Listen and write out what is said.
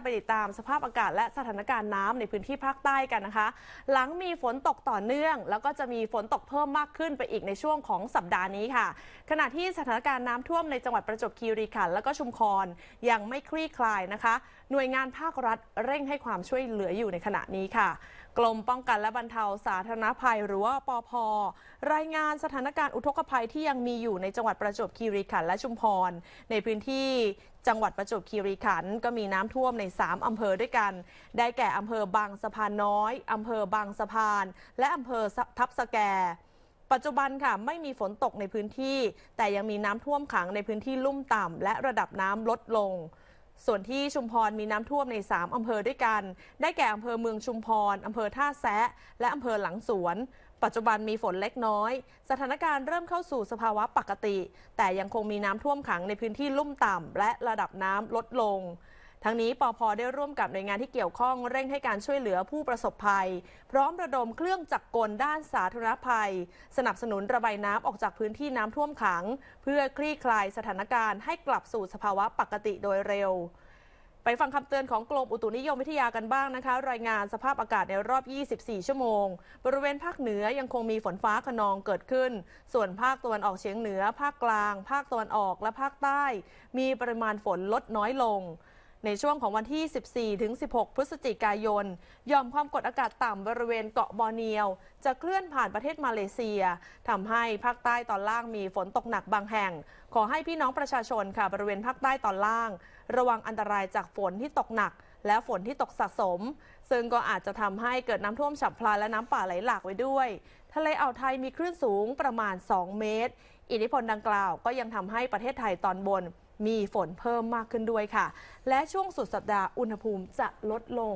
ะไปติดตามสภาพอากาศและสถานการณ์น้ำในพื้นที่ภาคใต้กันนะคะ หลังมีฝนตกต่อเนื่อง แล้วก็จะมีฝนตกเพิ่มมากขึ้นไปอีกในช่วงของสัปดาห์นี้ค่ะ ขณะที่สถานการณ์น้ำท่วมในจังหวัดประจวบคีรีขันธ์และก็ชุมพรยังไม่คลี่คลายนะคะ หน่วยงานภาครัฐเร่งให้ความช่วยเหลืออยู่ในขณะนี้ค่ะ กรมป้องกันและบรรเทาสาธารณภัยหรือว่าปอพรายงานสถานการณ์อุทกภัยที่ยังมีอยู่ในจังหวัดประจวบคีรีขันธ์และชุมพร ในพื้นที่จังหวัดประจวบคีรีขันธ์ก็มีน้ำท่วมใน3อำเภอด้วยกัน ได้แก่อำเภอบางสะพานน้อย อำเภอบางสะพาน และอำเภอทับสะแก ปัจจุบันค่ะไม่มีฝนตกในพื้นที่ แต่ยังมีน้ำท่วมขังในพื้นที่ลุ่มต่ำและระดับน้ำลดลง ส่วนที่ชุมพรมีน้ำท่วมใน3อำเภอด้วยกัน ได้แก่อำเภอเมืองชุมพร อำเภอท่าแซะและอำเภอหลังสวน ปัจจุบันมีฝนเล็กน้อย สถานการณ์เริ่มเข้าสู่สภาวะปกติ แต่ยังคงมีน้ำท่วมขังในพื้นที่ลุ่มต่ำและระดับน้ำลดลงทั้งนี้ปอพอได้ร่วมกับหน่วยงานที่เกี่ยวข้อง เร่งให้การช่วยเหลือผู้ประสบภัย พร้อมระดมเครื่องจักรกลด้านสาธารณภัย สนับสนุนระบายน้ำออกจากพื้นที่น้ำท่วมขัง เพื่อคลี่คลายสถานการณ์ให้กลับสู่สภาวะปกติโดยเร็ว ไปฟังคำเตือนของกรมอุตุนิยมวิทยากันบ้างนะคะ รายงานสภาพอากาศในรอบ 24 ชั่วโมง บริเวณภาคเหนือยังคงมีฝนฟ้าขนองเกิดขึ้น ส่วนภาคตะวันออกเฉียงเหนือ ภาคกลาง ภาคตะวันออกและภาคใต้ มีปริมาณฝนลดน้อยลงในช่วงของวันที่ 14 ถึง 16 พฤศจิกายน ยอมความกดอากาศต่ำบริเวณเกาะบอร์เนียว จะเคลื่อนผ่านประเทศมาเลเซีย ทำให้ภาคใต้ตอนล่างมีฝนตกหนักบางแห่ง ขอให้พี่น้องประชาชนค่ะ บริเวณภาคใต้ตอนล่าง ระวังอันตรายจากฝนที่ตกหนักและฝนที่ตกสะสม ซึ่งก็อาจจะทำให้เกิดน้ำท่วมฉับพลันและน้ำป่าไหลหลากไว้ด้วย ทะเลอ่าวไทยมีคลื่นสูงประมาณ 2 เมตร อิทธิพลดังกล่าวก็ยังทำให้ประเทศไทยตอนบนมีฝนเพิ่มมากขึ้นด้วยค่ะ และช่วงสุดสัปดาห์อุณหภูมิจะลดลง